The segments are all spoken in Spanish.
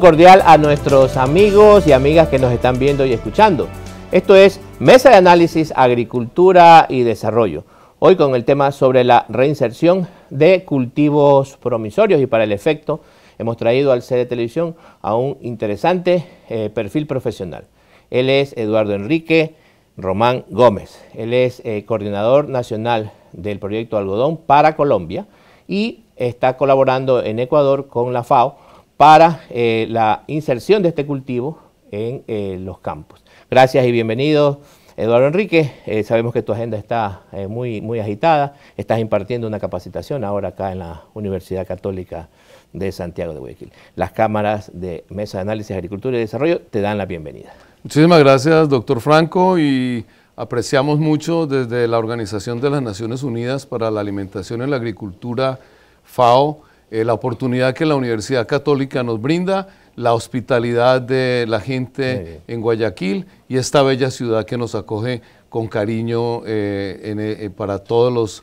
cordial a nuestros amigos y amigas que nos están viendo y escuchando. Esto es Mesa de Análisis, Agricultura y Desarrollo. Hoy con el tema sobre la reinserción de cultivos promisorios y para el efecto hemos traído al de Televisión a un interesante eh, perfil profesional. Él es Eduardo Enrique Román Gómez. Él es eh, coordinador nacional del proyecto Algodón para Colombia y está colaborando en Ecuador con la FAO para eh, la inserción de este cultivo en eh, los campos. Gracias y bienvenido Eduardo Enrique, eh, sabemos que tu agenda está muy, muy agitada. Estás impartiendo una capacitación ahora acá en la Universidad Católica de Santiago de Guayaquil. Las cámaras de Mesa de Análisis, de Agricultura y Desarrollo te dan la bienvenida. Muchísimas gracias, doctor Franco, y apreciamos mucho desde la Organización de las Naciones Unidas para la Alimentación y la Agricultura, FAO, eh, la oportunidad que la Universidad Católica nos brinda, la hospitalidad de la gente en Guayaquil y esta bella ciudad que nos acoge con cariño eh, eh, para todos los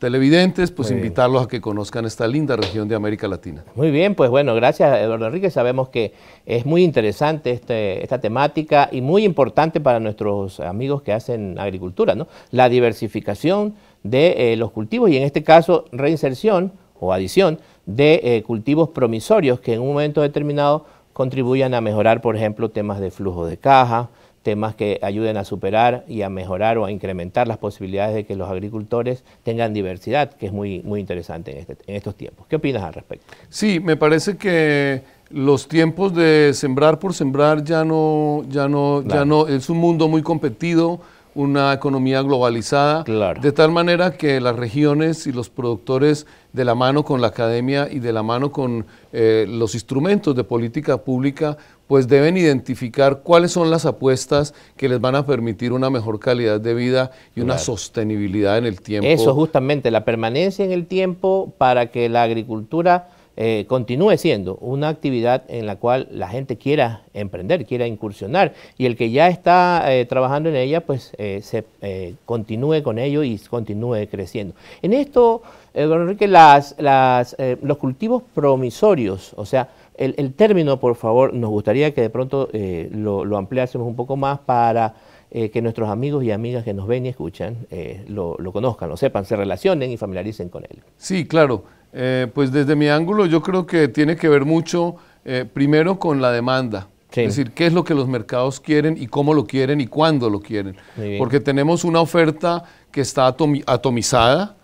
televidentes, pues invitarlos a que conozcan esta linda región de América Latina. Muy bien, pues bueno, gracias Eduardo Enrique. Sabemos que es muy interesante este, esta temática y muy importante para nuestros amigos que hacen agricultura, ¿no? La diversificación de los cultivos y en este caso reinserción o adición de eh, cultivos promisorios que en un momento determinado contribuyan a mejorar, por ejemplo, temas de flujo de caja, temas que ayuden a superar y a mejorar o a incrementar las posibilidades de que los agricultores tengan diversidad, que es muy, muy interesante en, este, estos tiempos. ¿Qué opinas al respecto? Sí, me parece que los tiempos de sembrar por sembrar ya no, ya no, ya no, es un mundo muy competido, una economía globalizada, de tal manera que las regiones y los productores de la mano con la academia y de la mano con eh, los instrumentos de política pública, pues deben identificar cuáles son las apuestas que les van a permitir una mejor calidad de vida y una sostenibilidad en el tiempo. Eso justamente, la permanencia en el tiempo para que la agricultura eh, continúe siendo una actividad en la cual la gente quiera emprender, quiera incursionar y el que ya está eh, trabajando en ella, pues eh, se continúe con ello y continúe creciendo. En esto, don Enrique, las, las, los cultivos promisorios, o sea, el, término, por favor, nos gustaría que de pronto lo, lo ampliásemos un poco más para... que nuestros amigos y amigas que nos ven y escuchan lo, lo, conozcan, lo sepan, se relacionen y familiaricen con él. Sí, claro. Eh, pues desde mi ángulo yo creo que tiene que ver mucho, eh, primero, con la demanda. Es decir, qué es lo que los mercados quieren y cómo lo quieren y cuándo lo quieren. Porque tenemos una oferta que está atomizada,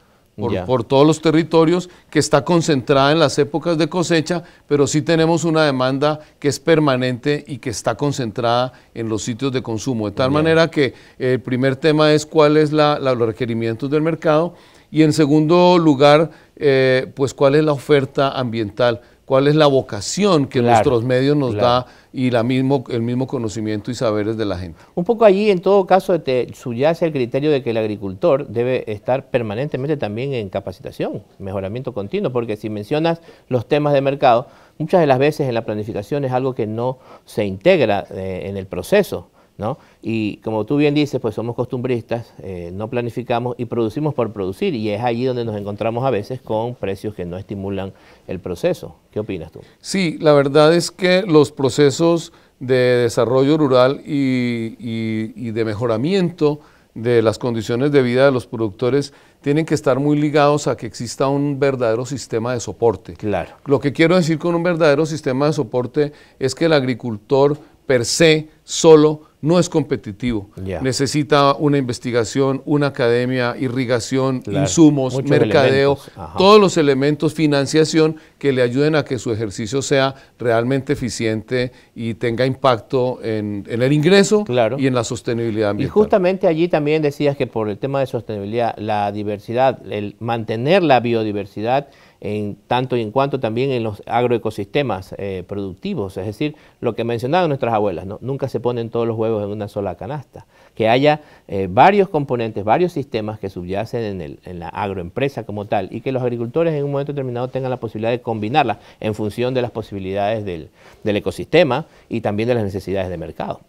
por, todos los territorios, que está concentrada en las épocas de cosecha, pero sí tenemos una demanda que es permanente y que está concentrada en los sitios de consumo. De tal manera que el primer tema es cuáles son los requerimientos del mercado y en segundo lugar, eh, pues cuál es la oferta ambiental, cuál es la vocación que nuestros medios nos da y la mismo, el mismo conocimiento y saberes de la gente. Un poco allí, en todo caso, te subyace el criterio de que el agricultor debe estar permanentemente también en capacitación, mejoramiento continuo, porque si mencionas los temas de mercado, muchas de las veces en la planificación es algo que no se integra eh, en el proceso. ¿no? Y como tú bien dices, pues somos costumbristas, eh, no planificamos y producimos por producir y es allí donde nos encontramos a veces con precios que no estimulan el proceso. ¿Qué opinas tú? Sí, la verdad es que los procesos de desarrollo rural y, y de mejoramiento de las condiciones de vida de los productores tienen que estar muy ligados a que exista un verdadero sistema de soporte. Claro. Lo que quiero decir con un verdadero sistema de soporte es que el agricultor per se solo no es competitivo. Necesita una investigación, una academia, irrigación, insumos, mercadeo, todos los elementos, financiación que le ayuden a que su ejercicio sea realmente eficiente y tenga impacto en, el ingreso y en la sostenibilidad Y justamente allí también decías que por el tema de sostenibilidad, la diversidad, el mantener la biodiversidad, en tanto y en cuanto también en los agroecosistemas eh, productivos, es decir, lo que mencionaban nuestras abuelas, ¿no? nunca se ponen todos los huevos en una sola canasta, que haya eh, varios componentes, varios sistemas que subyacen en, la agroempresa como tal y que los agricultores en un momento determinado tengan la posibilidad de combinarla en función de las posibilidades del, del ecosistema y también de las necesidades de mercado.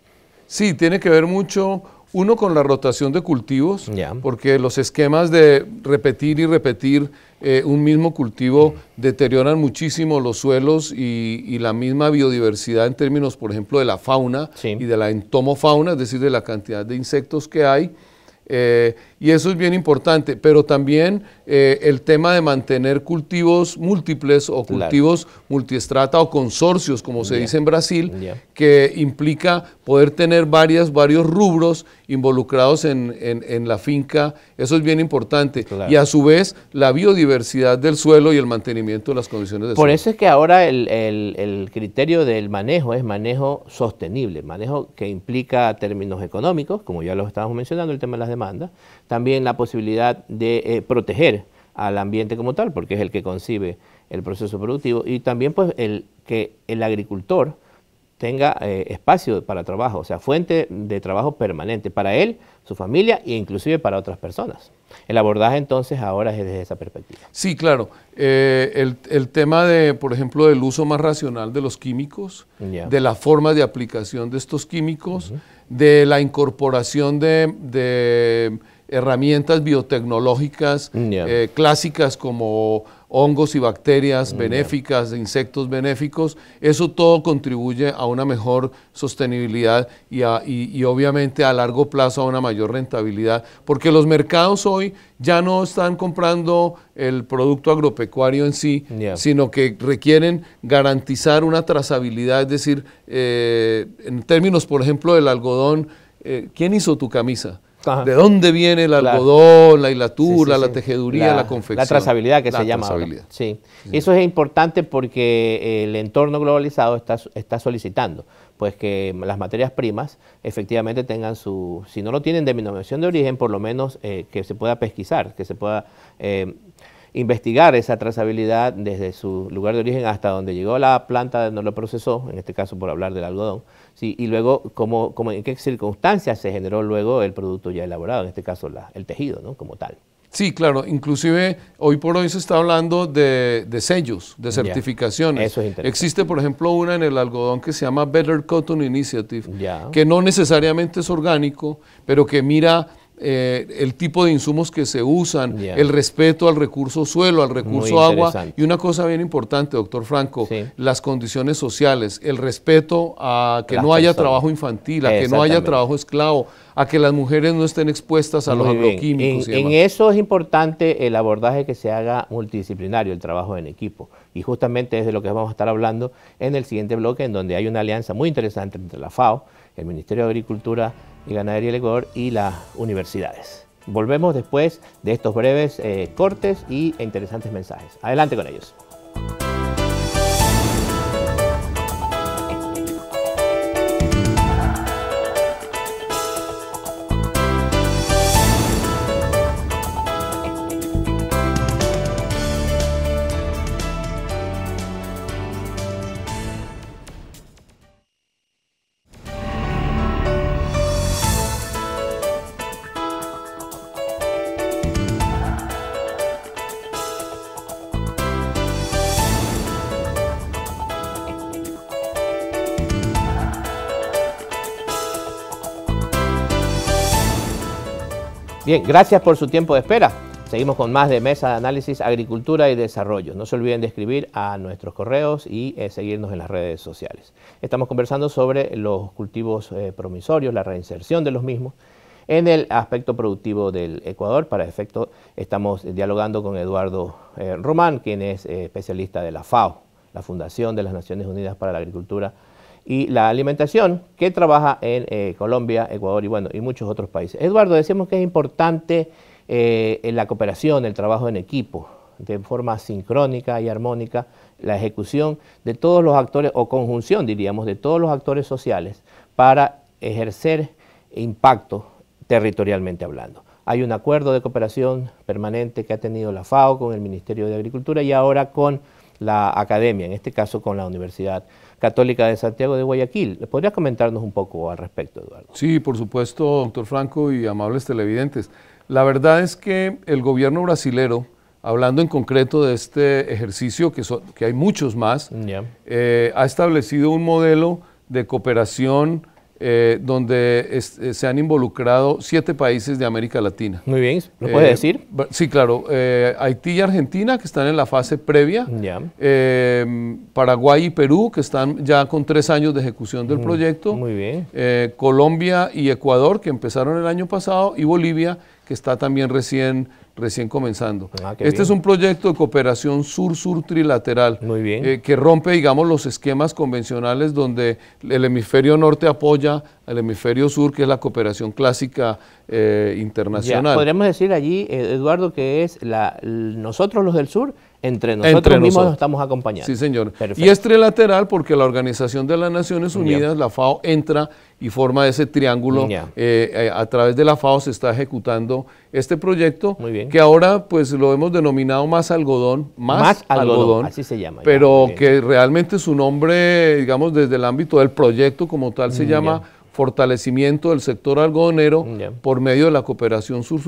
Sí, tiene que ver mucho uno con la rotación de cultivos, porque los esquemas de repetir y repetir eh, un mismo cultivo deterioran muchísimo los suelos y, la misma biodiversidad en términos, por ejemplo, de la fauna y de la entomofauna, es decir, de la cantidad de insectos que hay. Eh, y eso es bien importante, pero también eh, el tema de mantener cultivos múltiples o cultivos multiestrata o consorcios, como se dice en Brasil, que implica poder tener varias, varios rubros involucrados en, la finca. Eso es bien importante. Y a su vez, la biodiversidad del suelo y el mantenimiento de las condiciones de Por eso es que ahora el, criterio del manejo es manejo sostenible, manejo que implica términos económicos, como ya lo estábamos mencionando, el tema de las también la posibilidad de eh, proteger al ambiente como tal, porque es el que concibe el proceso productivo, y también pues el que el agricultor tenga eh, espacio para trabajo, o sea, fuente de trabajo permanente para él, su familia e inclusive para otras personas. El abordaje entonces ahora es desde esa perspectiva. Sí, claro. Eh, el, tema de, por ejemplo, del uso más racional de los químicos, de la forma de aplicación de estos químicos, de la incorporación de, de herramientas biotecnológicas eh, clásicas como hongos y bacterias benéficas, insectos benéficos, eso todo contribuye a una mejor sostenibilidad y, obviamente a largo plazo a una mayor rentabilidad, porque los mercados hoy ya no están comprando el producto agropecuario en sí, sino que requieren garantizar una trazabilidad, es decir, eh, en términos, por ejemplo, del algodón, eh, ¿quién hizo tu camisa? ¿De dónde viene el algodón, la hilatura, la tejeduría, la, confección? La trazabilidad que se llama. Trazabilidad. Sí. Eso es importante porque eh, el entorno globalizado está, está solicitando pues que las materias primas efectivamente tengan su, si no lo tienen denominación de origen, por lo menos eh, que se pueda pesquisar, que se pueda eh, investigar esa trazabilidad desde su lugar de origen hasta donde llegó la planta donde lo procesó, en este caso por hablar del algodón, y luego cómo, cómo, en qué circunstancias se generó luego el producto ya elaborado, en este caso el tejido ¿no? como tal. Sí, claro, inclusive hoy por hoy se está hablando de, sellos, de certificaciones. eso es Existe, por ejemplo, una en el algodón que se llama Better Cotton Initiative, que no necesariamente es orgánico, pero que mira eh, el tipo de insumos que se usan, el respeto al recurso suelo, al recurso agua y una cosa bien importante, doctor Franco, las condiciones sociales, el respeto a que no haya trabajo infantil, a que no haya trabajo esclavo, a que las mujeres no estén expuestas a los agroquímicos. y en eso es importante el abordaje que se haga multidisciplinario, el trabajo en equipo. Y justamente es de lo que vamos a estar hablando en el siguiente bloque, en donde hay una alianza muy interesante entre la FAO, el Ministerio de Agricultura, y Ganadería y Ecuador y las universidades. Volvemos después de estos breves eh, cortes y e interesantes mensajes. Adelante con ellos. Bien, gracias por su tiempo de espera. Seguimos con más de Mesa de Análisis, Agricultura y Desarrollo. No se olviden de escribir a nuestros correos y eh, seguirnos en las redes sociales. Estamos conversando sobre los cultivos eh, promisorios, la reinserción de los mismos en el aspecto productivo del Ecuador. Para efecto, estamos dialogando con Eduardo eh, Román, quien es especialista de la FAO, la Fundación de las Naciones Unidas para la Agricultura y la alimentación, que trabaja en eh, Colombia, Ecuador y bueno, y muchos otros países. Eduardo, decimos que es importante eh, en la cooperación, el trabajo en equipo, de forma sincrónica y armónica, la ejecución de todos los actores, o conjunción diríamos, de todos los actores sociales para ejercer impacto territorialmente hablando. Hay un acuerdo de cooperación permanente que ha tenido la FAO con el Ministerio de Agricultura y ahora con la academia, en este caso con la Universidad Católica de Santiago de Guayaquil. ¿Podrías comentarnos un poco al respecto, Eduardo? Sí, por supuesto, doctor Franco y amables televidentes. La verdad es que el gobierno brasilero, hablando en concreto de este ejercicio, que, que hay muchos más, eh, ha establecido un modelo de cooperación eh, donde eh, se han involucrado siete países de América Latina. Muy bien, ¿lo puede eh, decir? Sí, claro. Haití y Argentina, que están en la fase previa. Paraguay y Perú, que están ya con tres años de ejecución del mm, proyecto. Muy bien. Colombia y Ecuador, que empezaron el año pasado. Y Bolivia, que está también recién recién comenzando. Ah, este es un proyecto de cooperación sur-sur trilateral eh, que rompe, digamos, los esquemas convencionales donde el hemisferio norte apoya al hemisferio sur, que es la cooperación clásica eh, internacional. podríamos decir allí, eh, Eduardo, que es la, nosotros los del sur entre nosotros mismos estamos acompañando. Sí, señor. Y es trilateral porque la Organización de las Naciones Unidas, la FAO, entra y forma ese triángulo. Eh, eh, a través de la FAO se está ejecutando este proyecto, Muy bien. que ahora pues lo hemos denominado Más Algodón. Más, algodón, así se llama. Pero que realmente su nombre, digamos, desde el ámbito del proyecto como tal, se mm, llama fortalecimiento del sector algodonero mm, por medio de la cooperación sur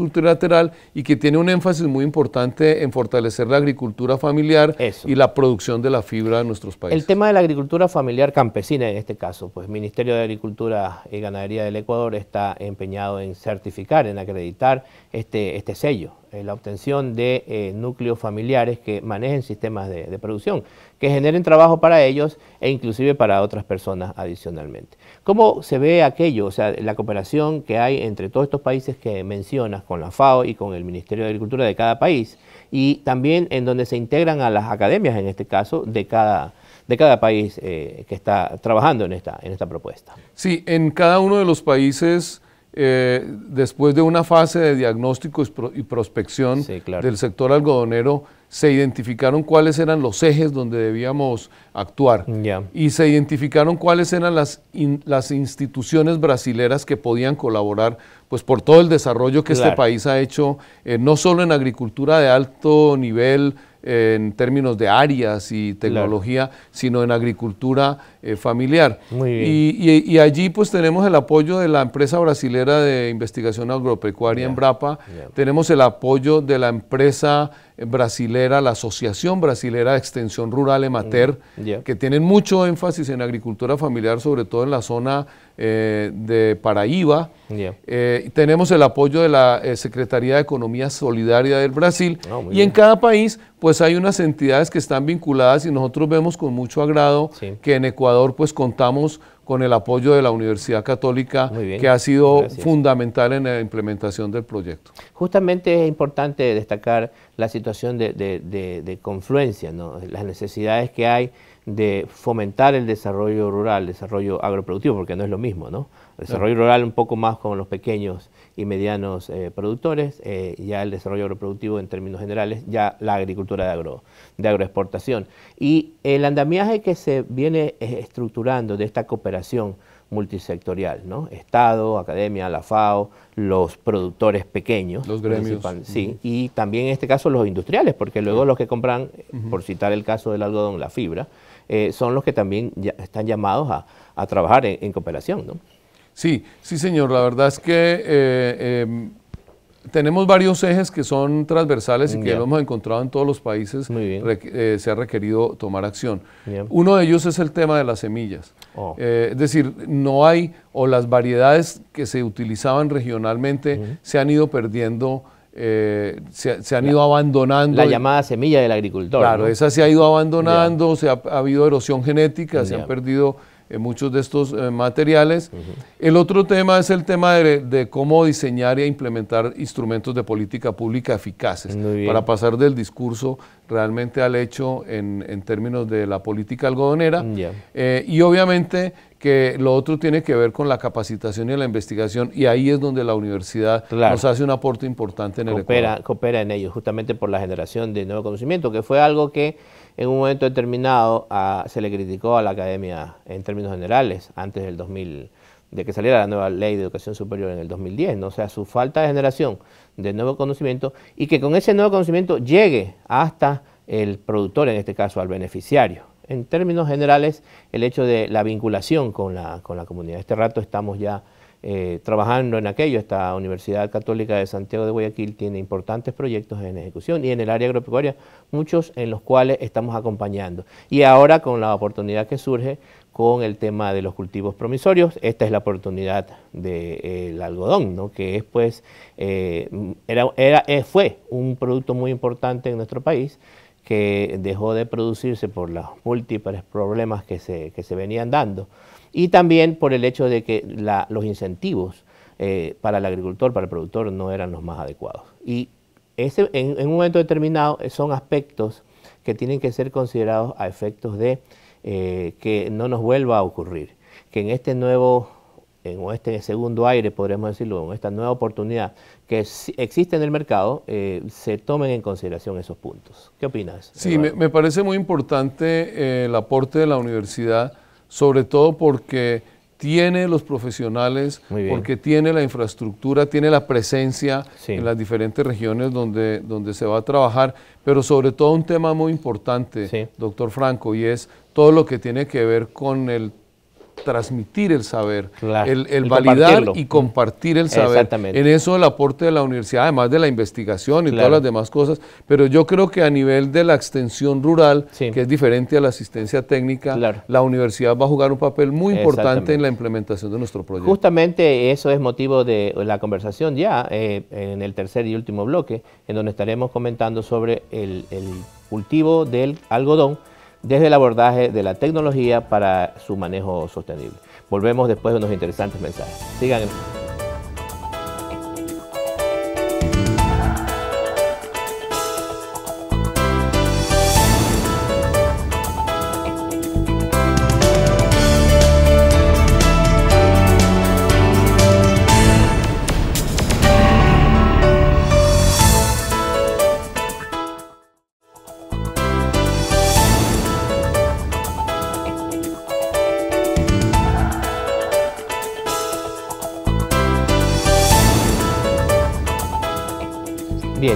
y que tiene un énfasis muy importante en fortalecer la agricultura familiar y la producción de la fibra de nuestros países. El tema de la agricultura familiar campesina en este caso, pues el Ministerio de Agricultura y Ganadería del Ecuador está empeñado en certificar, en acreditar este, este sello, eh, la obtención de eh, núcleos familiares que manejen sistemas de, producción, que generen trabajo para ellos e inclusive para otras personas adicionalmente. ¿Cómo se ve aquello, o sea, la cooperación que hay entre todos estos países que mencionas con la FAO y con el Ministerio de Agricultura de cada país y también en donde se integran a las academias, en este caso, de cada de cada país eh, que está trabajando en esta, en esta propuesta. Sí, en cada uno de los países eh, después de una fase de diagnóstico y prospección del sector algodonero, se identificaron cuáles eran los ejes donde debíamos actuar y se identificaron cuáles eran las, instituciones brasileras que podían colaborar pues por todo el desarrollo que este país ha hecho, eh, no solo en agricultura de alto nivel, en términos de áreas y tecnología, sino en agricultura eh, familiar. Muy bien. Y, allí pues tenemos el apoyo de la empresa brasilera de investigación agropecuaria en Brapa, tenemos el apoyo de la empresa brasilera, la Asociación Brasilera de Extensión Rural Emater, mm, que tienen mucho énfasis en agricultura familiar, sobre todo en la zona eh, de Paraíba. Eh, tenemos el apoyo de la eh, Secretaría de Economía Solidaria del Brasil. Ah, y en cada país, pues hay unas entidades que están vinculadas y nosotros vemos con mucho agrado que en Ecuador, pues contamos con el apoyo de la Universidad Católica, que ha sido fundamental en la implementación del proyecto. Justamente es importante destacar la situación de, confluencia, las necesidades que hay de fomentar el desarrollo rural, desarrollo agroproductivo, porque no es lo mismo, ¿no? Desarrollo rural un poco más con los pequeños y medianos eh, productores, eh, ya el desarrollo agroproductivo en términos generales, ya la agricultura de, agroexportación. Y el andamiaje que se viene eh, estructurando de esta cooperación multisectorial, ¿no? Estado, academia, la FAO, los productores pequeños. Los gremios. Sí, y también en este caso los industriales, porque luego los que compran, por citar el caso del algodón, la fibra, eh, son los que también están llamados a, trabajar en, cooperación, ¿no? Sí, sí señor, la verdad es que eh, em, tenemos varios ejes que son transversales y que lo hemos encontrado en todos los países, eh, se ha requerido tomar acción. Uno de ellos es el tema de las semillas. Oh. es decir, no hay, o las variedades que se utilizaban regionalmente se han ido perdiendo eh, se, han ido abandonando. La llamada semilla del agricultor. Claro, esa se ha ido abandonando, se ha, habido erosión genética, se han perdido eh, muchos de estos eh, materiales. El otro tema es el tema de, cómo diseñar e implementar instrumentos de política pública eficaces para pasar del discurso realmente al hecho en, términos de la política algodonera. y obviamente que lo otro tiene que ver con la capacitación y la investigación, y ahí es donde la universidad nos hace un aporte importante en el Ecuador. Coopera en ello, justamente por la generación de nuevo conocimiento, que fue algo que en un momento determinado ah, se le criticó a la academia en términos generales, antes del 2000 de que saliera la nueva ley de educación superior en el 2010, o sea, su falta de generación de nuevo conocimiento y que con ese nuevo conocimiento llegue hasta el productor, en este caso al beneficiario en términos generales, el hecho de la vinculación con la, con la comunidad. Este rato estamos ya eh, trabajando en aquello. Esta Universidad Católica de Santiago de Guayaquil tiene importantes proyectos en ejecución y en el área agropecuaria, muchos en los cuales estamos acompañando. Y ahora con la oportunidad que surge con el tema de los cultivos promisorios. Esta es la oportunidad del eh, algodón, que es pues, eh, fue un producto muy importante en nuestro país que dejó de producirse por los múltiples problemas que se, que se venían dando y también por el hecho de que los incentivos eh, para el agricultor, para el productor, no eran los más adecuados. Y ese, en, un momento determinado eh, son aspectos que tienen que ser considerados a efectos de eh, que no nos vuelva a ocurrir, que en este nuevo en, este segundo aire, podríamos decirlo, en esta nueva oportunidad que existe en el mercado, eh, se tomen en consideración esos puntos. ¿Qué opinas? Sí, me, parece muy importante eh, el aporte de la universidad, sobre todo porque tiene los profesionales, porque tiene la infraestructura, tiene la presencia en las diferentes regiones donde, donde se va a trabajar, pero sobre todo un tema muy importante, doctor Franco, y es todo lo que tiene que ver con el transmitir el saber, el, validar y compartir el saber. En eso el aporte de la universidad, además de la investigación y todas las demás cosas, pero yo creo que a nivel de la extensión rural, que es diferente a la asistencia técnica, la universidad va a jugar un papel muy importante en la implementación de nuestro proyecto. Justamente eso es motivo de la conversación ya eh, en el tercer y último bloque, en donde estaremos comentando sobre el cultivo del algodón desde el abordaje de la tecnología para su manejo sostenible. Volvemos después de unos interesantes mensajes. Sigan.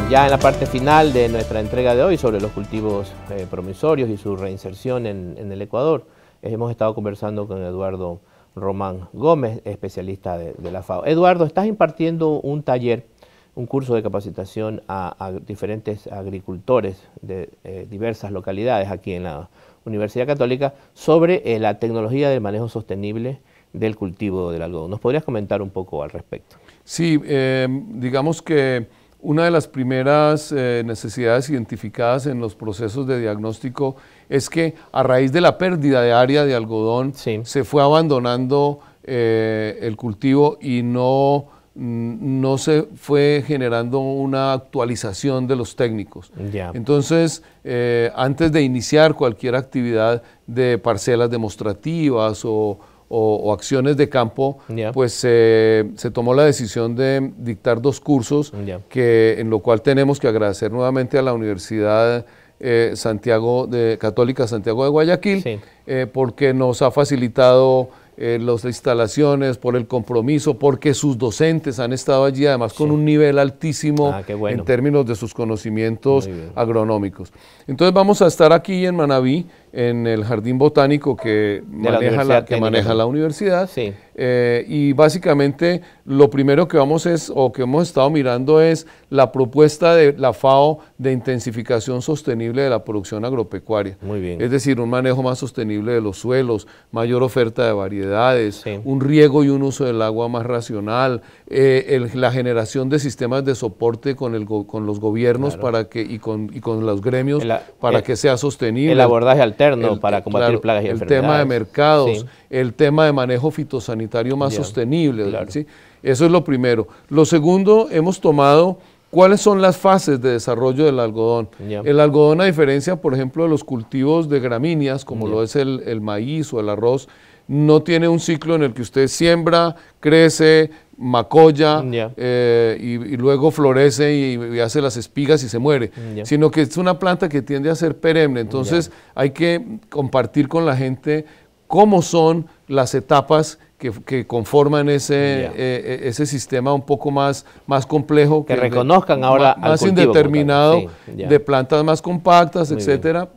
ya en la parte final de nuestra entrega de hoy sobre los cultivos eh, promisorios y su reinserción en, el Ecuador, eh, hemos estado conversando con Eduardo Román Gómez, especialista de, la FAO. Eduardo, estás impartiendo un taller, un curso de capacitación a, diferentes agricultores de eh, diversas localidades aquí en la Universidad Católica sobre la tecnología de manejo sostenible del cultivo del algodón. ¿Nos podrías comentar un poco al respecto? Sí, digamos que una de las primeras eh, necesidades identificadas en los procesos de diagnóstico es que a raíz de la pérdida de área de algodón se fue abandonando eh, el cultivo y no, mm, no se fue generando una actualización de los técnicos. Entonces, eh, antes de iniciar cualquier actividad de parcelas demostrativas o o, acciones de campo, pues se tomó la decisión de dictar dos cursos, que, en lo cual tenemos que agradecer nuevamente a la Universidad eh, Santiago de, Católica Santiago de Guayaquil, eh, porque nos ha facilitado... Eh, las instalaciones, por el compromiso, porque sus docentes han estado allí, además con un nivel altísimo ah, en términos de sus conocimientos agronómicos. Entonces vamos a estar aquí en Manabí en el jardín botánico que maneja la, que maneja la universidad. Eh, y básicamente lo primero que vamos es, o que hemos estado mirando es la propuesta de la FAO de intensificación sostenible de la producción agropecuaria. Muy bien. Es decir, un manejo más sostenible de los suelos, mayor oferta de variedades, un riego y un uso del agua más racional, eh, la generación de sistemas de soporte con, con los gobiernos para que, y, con, los gremios para eh, que sea sostenible. El abordaje alterno el, para combatir plagas y El tema de mercados, el tema de manejo fitosanitario más sostenible. Eso es lo primero. Lo segundo, hemos tomado cuáles son las fases de desarrollo del algodón. El algodón, a diferencia, por ejemplo, de los cultivos de gramíneas, como lo es el, el maíz o el arroz, no tiene un ciclo en el que usted siembra, crece, macolla eh, y, luego florece y, hace las espigas y se muere, sino que es una planta que tiende a ser perenne. Entonces hay que compartir con la gente cómo son las etapas que, conforman ese, eh, eh, ese sistema un poco más, más complejo. Que, reconozcan ahora. Más, indeterminado, de plantas más compactas, etc. etcétera.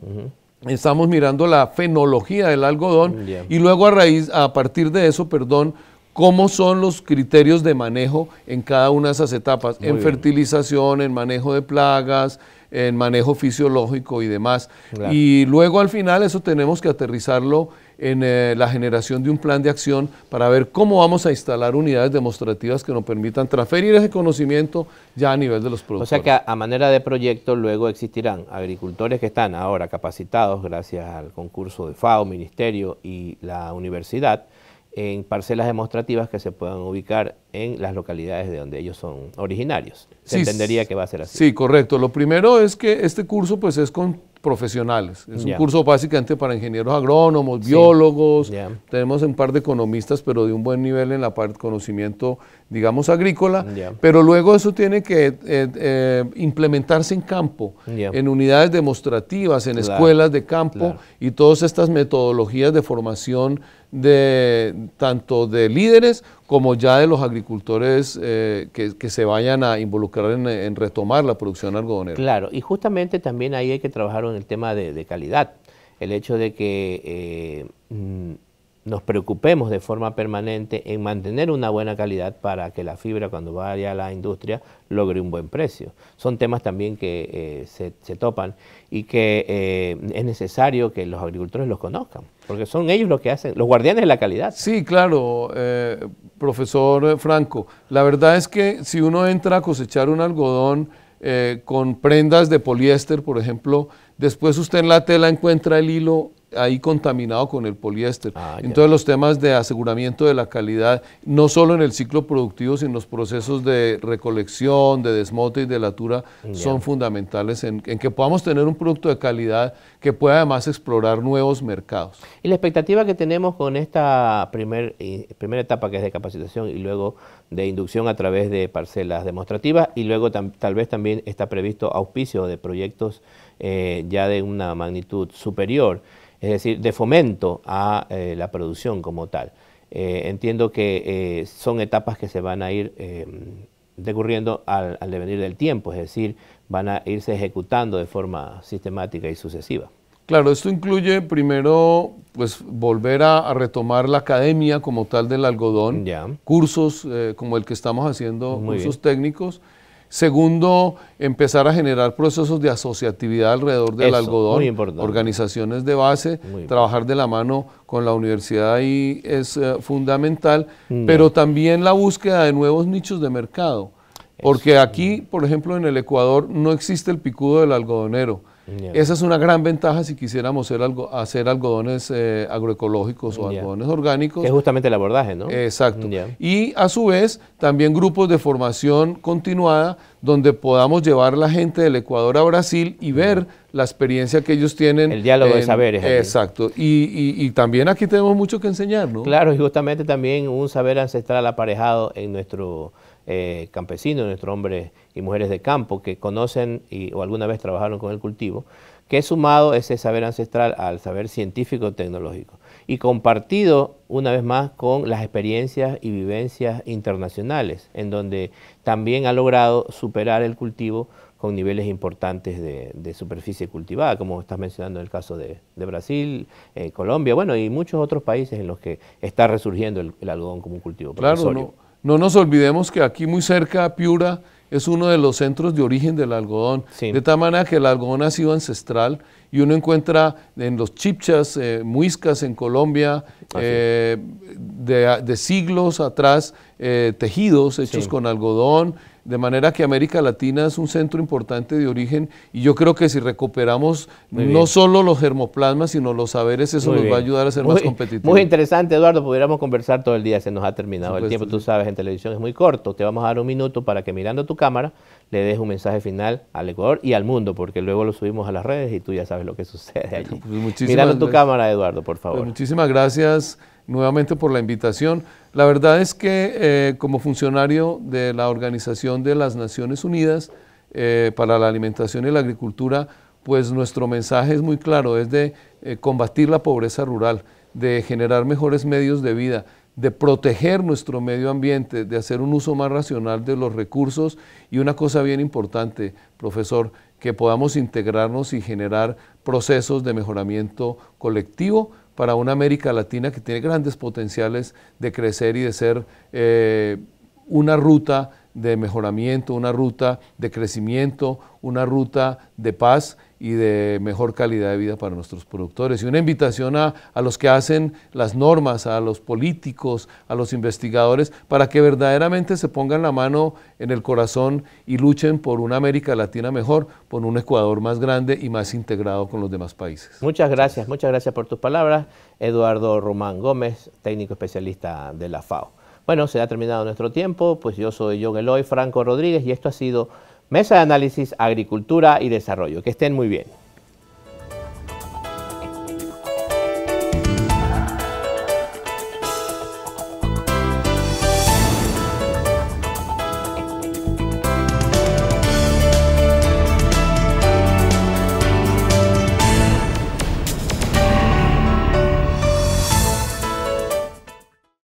Estamos mirando la fenología del algodón y luego a raíz, a partir de eso, perdón, cómo son los criterios de manejo en cada una de esas etapas, en fertilización, en manejo de plagas, en manejo fisiológico y demás. Y luego al final eso tenemos que aterrizarlo en eh, la generación de un plan de acción para ver cómo vamos a instalar unidades demostrativas que nos permitan transferir ese conocimiento ya a nivel de los productores. O sea que a manera de proyecto luego existirán agricultores que están ahora capacitados gracias al concurso de FAO, Ministerio y la universidad, en parcelas demostrativas que se puedan ubicar en las localidades de donde ellos son originarios. Se entendería que va a ser así. Sí, correcto. Lo primero es que este curso pues es con profesionales. Es un curso básicamente para ingenieros agrónomos, biólogos. Tenemos un par de economistas, pero de un buen nivel en la parte conocimiento, digamos, agrícola. Pero luego eso tiene que eh, eh, implementarse en campo, en unidades demostrativas, en escuelas de campo y todas estas metodologías de formación de tanto de líderes como ya de los agricultores eh, que, se vayan a involucrar en, retomar la producción algodonera. Claro, y justamente también ahí hay que trabajar en el tema de, calidad. El hecho de que eh, mm, nos preocupemos de forma permanente en mantener una buena calidad para que la fibra cuando vaya a la industria logre un buen precio. Son temas también que eh, se, topan y que eh, es necesario que los agricultores los conozcan, porque son ellos los que hacen, los guardianes de la calidad. Sí, claro, eh, profesor Franco. La verdad es que si uno entra a cosechar un algodón con prendas de poliéster, por ejemplo, después usted en la tela encuentra el hilo ahí contaminado con el poliéster. Ah, Entonces los temas de aseguramiento de la calidad, no solo en el ciclo productivo, sino en los procesos de recolección, de desmote y de latura, son fundamentales en, que podamos tener un producto de calidad que pueda además explorar nuevos mercados. Y la expectativa que tenemos con esta eh, primera etapa que es de capacitación y luego de inducción a través de parcelas demostrativas y luego tal vez también está previsto auspicio de proyectos eh, ya de una magnitud superior es decir, de fomento a eh, la producción como tal. Eh, entiendo que eh, son etapas que se van a ir decurriendo al, devenir del tiempo, es decir, van a irse ejecutando de forma sistemática y sucesiva. Claro, esto incluye primero pues volver a, retomar la academia como tal del algodón, cursos como el que estamos haciendo, cursos técnicos, Segundo, empezar a generar procesos de asociatividad alrededor del algodón, organizaciones de base, trabajar de la mano con la universidad ahí es eh, fundamental, pero también la búsqueda de nuevos nichos de mercado, porque aquí, por ejemplo, en el Ecuador no existe el picudo del algodonero, esa es una gran ventaja si quisiéramos hacer, algodones eh, agroecológicos o algodones orgánicos. es justamente el abordaje, ¿no? Exacto. Y a su vez, también grupos de formación continuada donde podamos llevar la gente del Ecuador a Brasil y ver la experiencia que ellos tienen. El diálogo de saberes. Exacto. Y, y, también aquí tenemos mucho que enseñar, ¿no? Claro, y justamente también un saber ancestral aparejado en nuestro eh, campesinos, nuestros hombres y mujeres de campo que conocen o alguna vez trabajaron con el cultivo, que he sumado ese saber ancestral al saber científico-tecnológico y compartido una vez más con las experiencias y vivencias internacionales, en donde también ha logrado superar el cultivo con niveles importantes de, superficie cultivada, como estás mencionando en el caso de, Brasil, eh, Colombia, bueno, y muchos otros países en los que está resurgiendo el, algodón como un cultivo. Claro, no nos olvidemos que aquí muy cerca Piura es uno de los centros de origen del algodón, de tal manera que el algodón ha sido ancestral y uno encuentra en los chipchas, eh, muiscas en Colombia, eh, de, siglos atrás, eh, tejidos hechos con algodón, de manera que América Latina es un centro importante de origen y yo creo que si recuperamos no solo los germoplasmas, sino los saberes, eso nos va a ayudar a ser más competitivos. Muy interesante, Eduardo. Pudiéramos conversar todo el día, se nos ha terminado el tiempo. Tú sabes, en televisión es muy corto. Te vamos a dar un minuto para que mirando tu cámara le des un mensaje final al Ecuador y al mundo, porque luego lo subimos a las redes y tú ya sabes lo que sucede pues allí. mirando tu cámara, Eduardo, por favor. Pues muchísimas gracias nuevamente por la invitación. La verdad es que eh, como funcionario de la Organización de las Naciones Unidas eh, para la Alimentación y la Agricultura, pues nuestro mensaje es muy claro, es de eh, combatir la pobreza rural, de generar mejores medios de vida, de proteger nuestro medio ambiente, de hacer un uso más racional de los recursos y una cosa bien importante, profesor, que podamos integrarnos y generar procesos de mejoramiento colectivo para una América Latina que tiene grandes potenciales de crecer y de ser eh, una ruta de mejoramiento, una ruta de crecimiento, una ruta de paz y de mejor calidad de vida para nuestros productores. Y una invitación a, los que hacen las normas, a los políticos, a los investigadores, para que verdaderamente se pongan la mano en el corazón y luchen por una América Latina mejor, por un Ecuador más grande y más integrado con los demás países. Muchas gracias, muchas gracias por tus palabras, Eduardo Román Gómez, técnico especialista de la FAO. Bueno, se ha terminado nuestro tiempo, pues yo soy John Eloy Franco Rodríguez y esto ha sido Mesa de Análisis, Agricultura y Desarrollo. Que estén muy bien.